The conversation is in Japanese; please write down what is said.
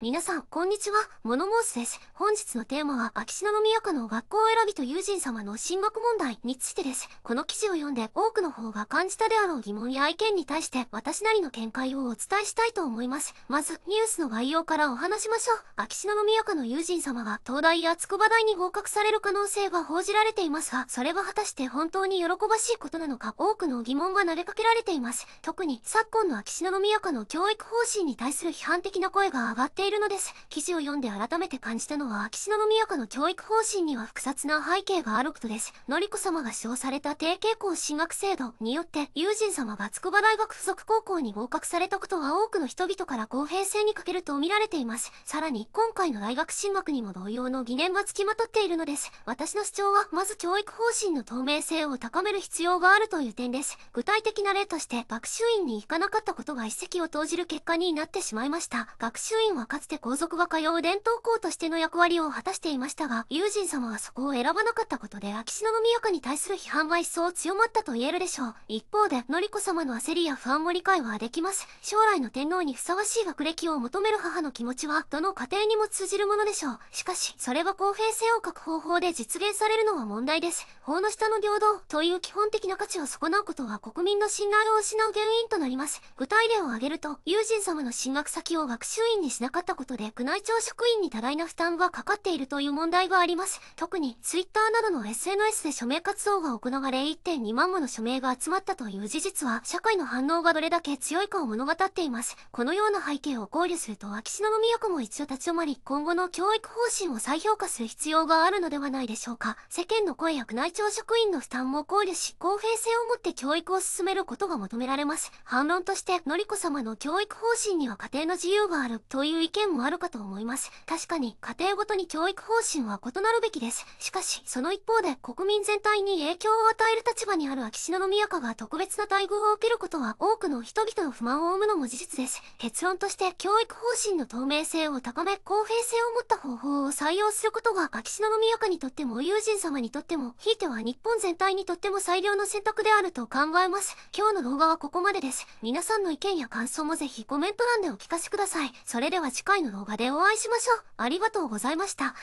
皆さん、こんにちは。モノモースです。本日のテーマは、秋篠宮家の学校選びと友人様の進学問題についてです。この記事を読んで、多くの方が感じたであろう疑問や意見に対して、私なりの見解をお伝えしたいと思います。まず、ニュースの概要からお話しましょう。秋篠宮家の友人様が、東大や筑波大に合格される可能性が報じられていますが、それは果たして本当に喜ばしいことなのか、多くの疑問が投げかけられています。特に、昨今の秋篠宮家の教育方針に対する批判的な声が上がっています。いるのです記事を読んで改めて感じたのは秋篠宮家の教育方針には複雑な背景があることです紀子様が使用された低傾校進学制度によって友人様が筑波大学附属高校に合格されたことは多くの人々から公平性に欠けると見られていますさらに今回の大学進学にも同様の疑念が付きまとっているのです私の主張はまず教育方針の透明性を高める必要があるという点です具体的な例として学習院に行かなかったことが一石を投じる結果になってしまいました学習院はかかつて皇族が通う伝統校としての役割を果たしていましたが、友人様はそこを選ばなかったことで、秋篠宮家に対する批判が一層強まったと言えるでしょう。一方で、のりこ様の焦りや不安も理解はできます。将来の天皇にふさわしい学歴を求める母の気持ちは、どの家庭にも通じるものでしょう。しかし、それは公平性を欠く方法で実現されるのは問題です。法の下の平等という基本的な価値を損なうことは国民の信頼を失う原因となります。具体例を挙げると、友人様の進学先を学習院にしなかったったことで宮内庁職員に多大な負担がかかっているという問題があります。特に Twitter などの SNS で署名活動が行われ1.2万もの署名が集まったという事実は社会の反応がどれだけ強いかを物語っています。このような背景を考慮すると秋篠宮子も一度立ち止まり今後の教育方針を再評価する必要があるのではないでしょうか。世間の声や宮内庁職員の負担も考慮し公平性をもって教育を進めることが求められます。反論として、のりこ様の教育方針には家庭の自由があるという意見見もあるかと思います。確かに、家庭ごとに教育方針は異なるべきです。しかし、その一方で国民全体に影響を与える立場にある秋篠宮家が特別な待遇を受けることは多くの人々の不満を生むのも事実です。結論として、教育方針の透明性を高め、公平性を持った方法を採用することが秋篠宮家にとっても友人様にとっても、ひいては日本全体にとっても最良の選択であると考えます。今日の動画はここまでです。皆さんの意見や感想もぜひコメント欄でお聞かせください。それでは次回の動画でお会いしましょう。ありがとうございました。